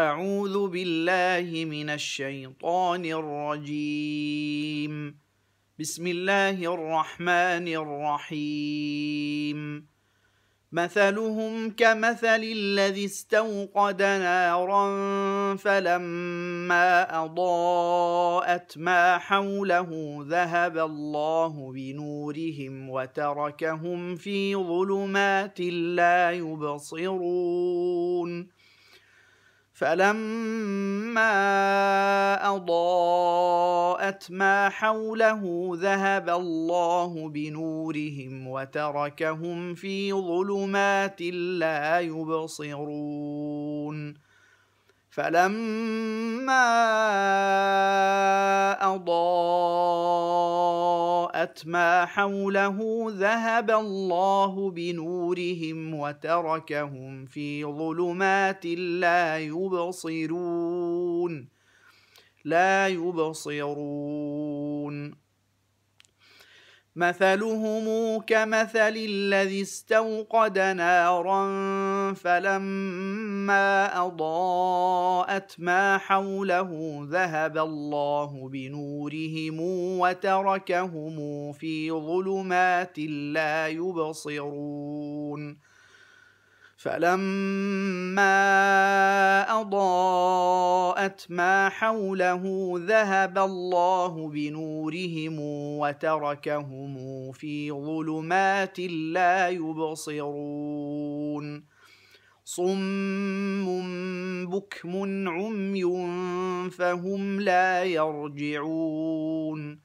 أعوذ بالله من الشيطان الرجيم بسم الله الرحمن الرحيم مثلهم كمثل الذي استوقد نارا فلما أضاءت ما حوله ذهب الله بنورهم وتركهم في ظلمات لا يبصرون فلما اضاءت ما حوله ذهب الله بنورهم وتركهم في ظلمات لا يبصرون فلما اضاءت وسيئت ما حوله ذهب الله بنورهم وتركهم في ظلمات لا يبصرون لا يبصرون مثلهم كمثل الذي استوقد نارا فلما اضاءت ما حوله ذهب الله بنورهم وتركهم في ظلمات لا يبصرون فلما اضاءت ما حوله ذهب الله بنورهم وتركهم في ظلمات لا يبصرون صم بكم عمي فهم لا يرجعون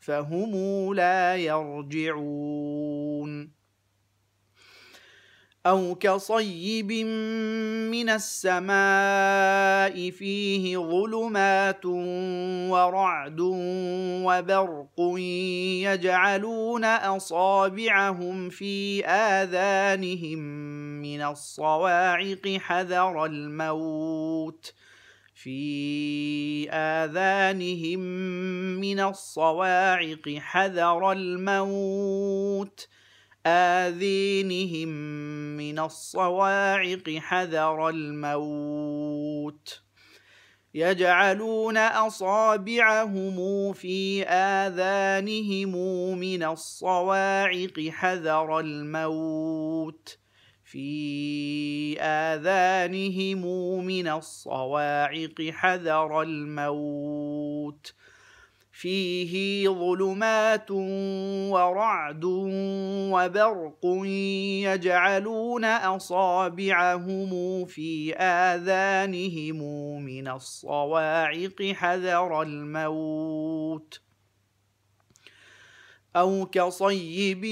فهم لا يرجعون أو كصيب من السماء فيه ظلمات ورعد وبرق يجعلون أصابعهم في آذانهم من الصواعق حذر الموت في آذانهم من الصواعق حذر الموت آذينهم من الصواعق حذر الموت يجعلون أصابعهم في آذانهم من الصواعق حذر الموت في آذانهم من الصواعق حذر الموت فيه ظلمات ورعد وبرق يجعلون اصابعهم في اذانهم من الصواعق حذر الموت أو كصيب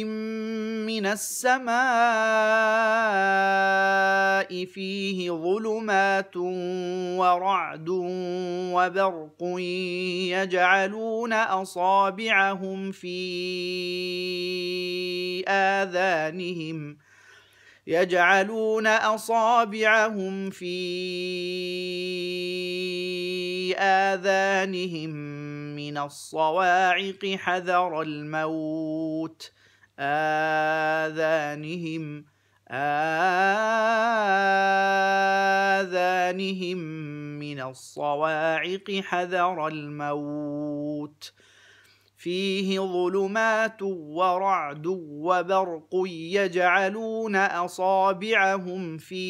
من السماء فيه ظلمات ورعد وبرق يجعلون أصابعهم في آذانهم ۖ يجعلون أصابعهم في آذانهم من الصواعق حذر الموت آذانهم آذانهم من الصواعق حذر الموت فيه ظلمات ورعد وبرق يجعلون اصابعهم في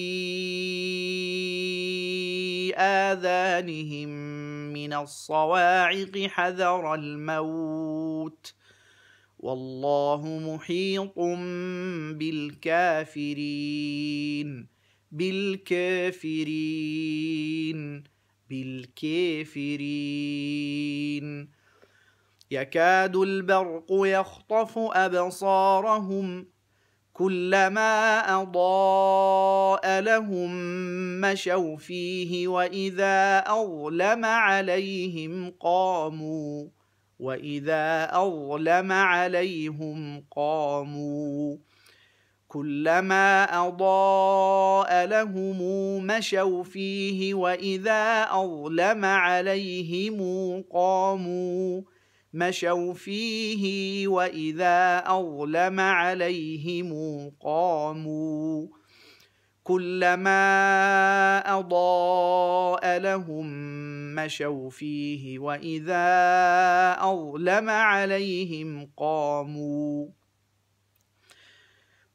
اذانهم من الصواعق حذر الموت والله محيط بالكافرين بالكافرين بالكافرين يكاد البرق يخطف أبصارهم كلما أضاء لهم مشوا فيه وإذا أظلم عليهم قاموا وإذا أظلم عليهم قاموا كلما أضاء لهم مشوا فيه وإذا أظلم عليهم قاموا مشوا فيه واذا اظلم عليهم قاموا كلما اضاء لهم مشوا فيه واذا اظلم عليهم قاموا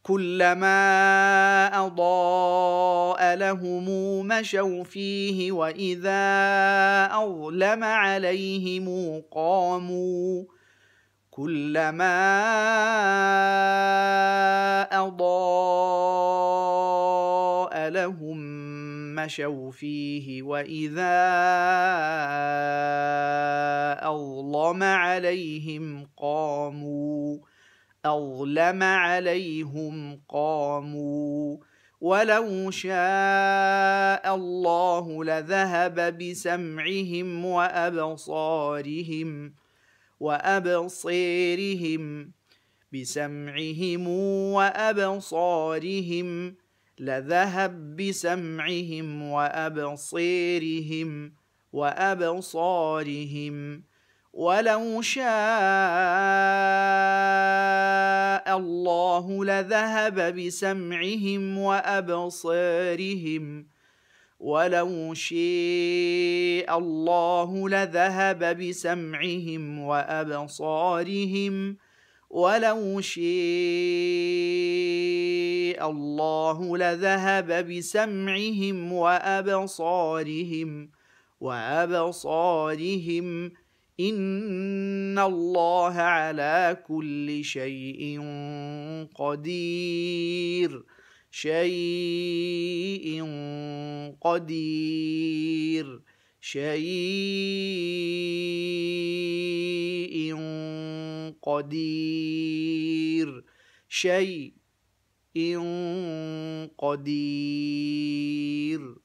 كلما اضاء لهم مشوا فيه واذا اظلم عليهم قاموا كلما اضاء لهم مشوا فيه واذا اظلم عليهم قاموا أظلم عليهم قاموا ولو شاء الله لذهب بسمعهم وأبصارهم وأبصيرهم بسمعهم وأبصارهم لذهب بسمعهم وأبصيرهم وأبصارهم ولو شاء الله لذهب بسمعهم وأبصارهم ولو شاء الله لذهب بسمعهم وأبصارهم ولو شاء الله لذهب بسمعهم وأبصارهم وأبصارهم إن الله على كل شيء قدير شيء قدير شيء قدير شيء قدير